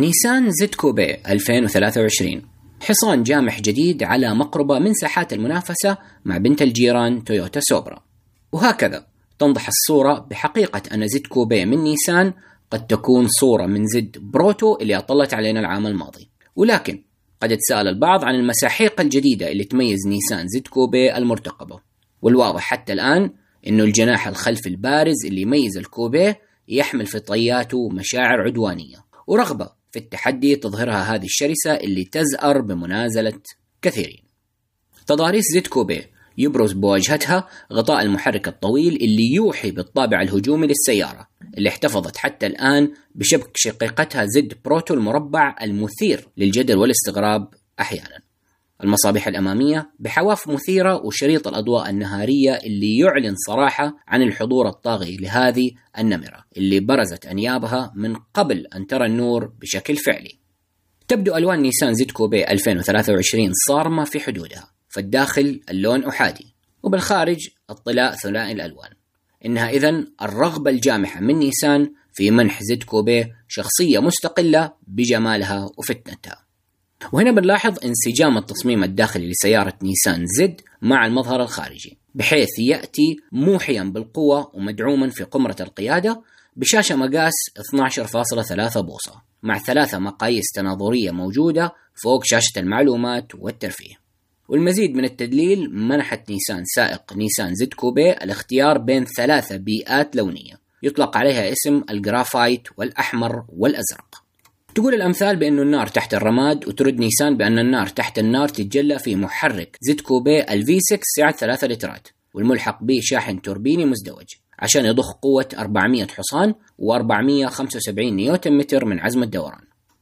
نيسان زد كوبي 2023 حصان جامح جديد على مقربة من ساحات المنافسة مع بنت الجيران تويوتا سوبرا وهكذا تنضح الصورة بحقيقة أن زد كوبي من نيسان قد تكون صورة من زد بروتو اللي أطلت علينا العام الماضي ولكن قد تسأل البعض عن المساحيق الجديدة اللي تميز نيسان زد كوبي المرتقبة والواضح حتى الآن أنه الجناح الخلفي البارز اللي يميز الكوبي يحمل في طياته مشاعر عدوانية ورغبة في التحدي تظهرها هذه الشرسة اللي تزأر بمنازلة كثيرين تضاريس زيت كوبي يبرز بواجهتها غطاء المحرك الطويل اللي يوحي بالطابع الهجومي للسيارة اللي احتفظت حتى الآن بشبك شقيقتها زد بروتو المربع المثير للجدل والاستغراب أحيانا المصابيح الأمامية بحواف مثيرة وشريط الأضواء النهارية اللي يعلن صراحة عن الحضور الطاغي لهذه النمرة اللي برزت أنيابها من قبل أن ترى النور بشكل فعلي تبدو ألوان نيسان زد كوبي 2023 صارمة في حدودها فالداخل اللون أحادي وبالخارج الطلاء ثنائي الألوان إنها إذا الرغبة الجامحة من نيسان في منح زد كوبي شخصية مستقلة بجمالها وفتنتها وهنا بنلاحظ انسجام التصميم الداخلي لسيارة نيسان زد مع المظهر الخارجي بحيث يأتي موحيا بالقوة ومدعوما في قمرة القيادة بشاشة مقاس 12.3 بوصة مع ثلاثة مقاييس تناظرية موجودة فوق شاشة المعلومات والترفيه والمزيد من التدليل منحت نيسان سائق نيسان زد كوبي الاختيار بين ثلاثة بيئات لونية يطلق عليها اسم الجرافايت والأحمر والأزرق تقول الأمثال بأن النار تحت الرماد وترد نيسان بأن النار تحت النار تتجلى في محرك زد كوبي v 6 سعة 3 لترات والملحق به شاحن توربيني مزدوج عشان يضخ قوة 400 حصان و475 نيوتن متر من عزم الدوران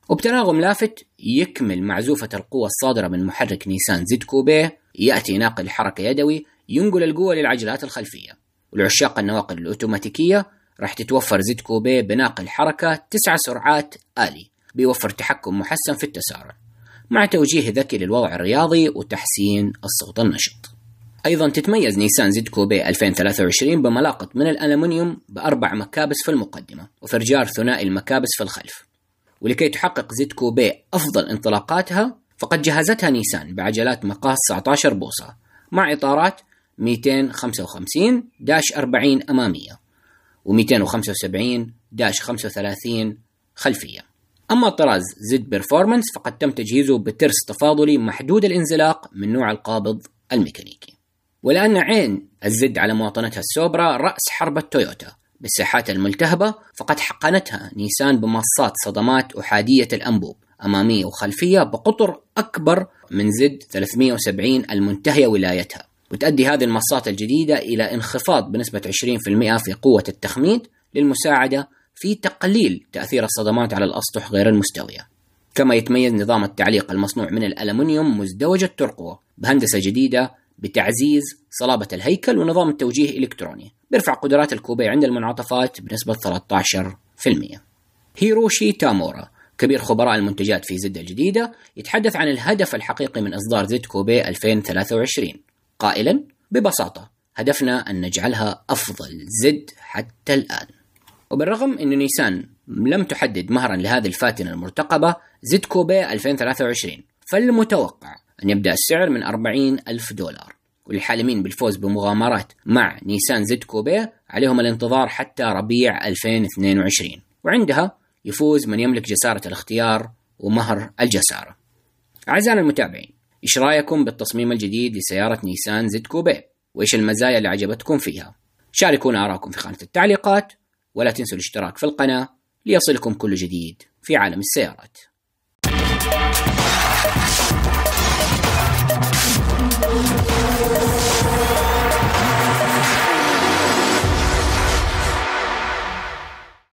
وبتناغم لافت يكمل معزوفة القوة الصادرة من محرك نيسان زد كوبي يأتي ناقل حركة يدوي ينقل القوة للعجلات الخلفية ولعشاق النواقل الأوتوماتيكية راح تتوفر زد كوبي بناقل حركة تسع سرعات آلي بيوفر تحكم محسن في التسارع مع توجيه ذكي للوضع الرياضي وتحسين الصوت النشط أيضا تتميز نيسان زد كوبي 2023 بملاقط من الألمنيوم بأربع مكابس في المقدمة وفرجار ثنائي المكابس في الخلف ولكي تحقق زد كوبي أفضل انطلاقاتها فقد جهزتها نيسان بعجلات مقاس 19 بوصة مع إطارات 255 40 أمامية و 275 35 خلفية أما طراز زد بيرفورمانس فقد تم تجهيزه بترس تفاضلي محدود الانزلاق من نوع القابض الميكانيكي ولأن عين الزد على مواطنتها السوبرا رأس حرب تويوتا بالساحات الملتهبة فقد حقنتها نيسان بمصات صدمات أحادية الأنبوب أمامية وخلفية بقطر أكبر من زد 370 المنتهية ولايتها وتؤدي هذه المصات الجديدة إلى انخفاض بنسبة 20% في قوة التخميد للمساعدة في تقليل تأثير الصدمات على الأسطح غير المستوية كما يتميز نظام التعليق المصنوع من الألمنيوم مزدوج الترقوة بهندسة جديدة بتعزيز صلابة الهيكل ونظام التوجيه إلكتروني بيرفع قدرات الكوبي عند المنعطفات بنسبة 13% هيروشي تامورا كبير خبراء المنتجات في زد الجديدة يتحدث عن الهدف الحقيقي من إصدار زد كوبي 2023 قائلا ببساطة هدفنا أن نجعلها أفضل زد حتى الآن وبالرغم أن نيسان لم تحدد مهرا لهذه الفاتنة المرتقبة زد كوبي 2023 فالمتوقع أن يبدأ السعر من 40 ألف دولار والحالمين بالفوز بمغامرات مع نيسان زد كوبي عليهم الانتظار حتى ربيع 2022 وعندها يفوز من يملك جسارة الاختيار ومهر الجسارة أعزائنا المتابعين إيش رأيكم بالتصميم الجديد لسيارة نيسان زد كوبي وإيش المزايا اللي عجبتكم فيها شاركونا آراءكم في خانة التعليقات ولا تنسوا الاشتراك في القناة ليصلكم كل جديد في عالم السيارات